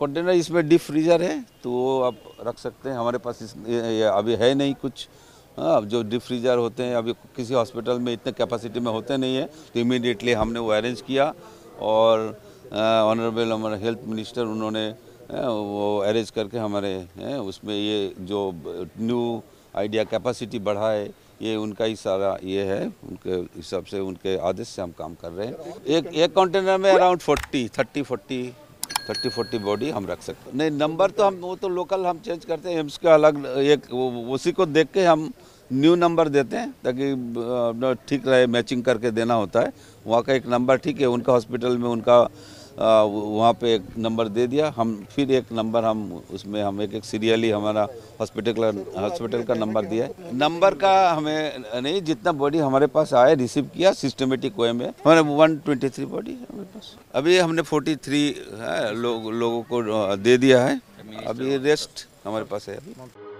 container इसमें deep freezer है तो वो आप रख सकते हैं हमारे पास इस अभी है नहीं कुछ हाँ, अब जो डीप फ्रीजर होते हैं अभी किसी हॉस्पिटल में इतने कैपेसिटी में होते नहीं है तो इमीडिएटली हमने वो अरेंज किया और ऑनरेबल हमारे हेल्थ मिनिस्टर उन्होंने वो अरेंज करके हमारे उसमें ये जो न्यू आइडिया कैपेसिटी बढ़ा है ये उनका ही सारा ये है उनके हिसाब से उनके आदेश से हम काम कर रहे हैं एक एक कंटेनर में around forty thirty forty thirty forty body हम रख सकते हैं नहीं नंबर तो हम वो तो लोकल हम चेंज करते हैं एम्स का अलग एक उसी को देख के हम न्यू नंबर देते हैं ताकि ठीक रहे मैचिंग करके देना होता है वहाँ का एक नंबर ठीक है उनका हॉस्पिटल में उनका वहाँ पे एक नंबर दे दिया हम फिर एक नंबर हम उसमें हम एक एक सीरियली हमारा हॉस्पिटल का हॉस्पिटल का नंबर दिया है नंबर का हमें नहीं जितना बॉडी हमारे पास आए रिसीव किया सिस्टमेटिक वे में हमारे वन ट्वेंटी थ्री बॉडी है हमारे पास अभी हमने फोर्टी हाँ, थ्री लोगों को दे दिया है अभी रेस्ट हमारे पास है अभी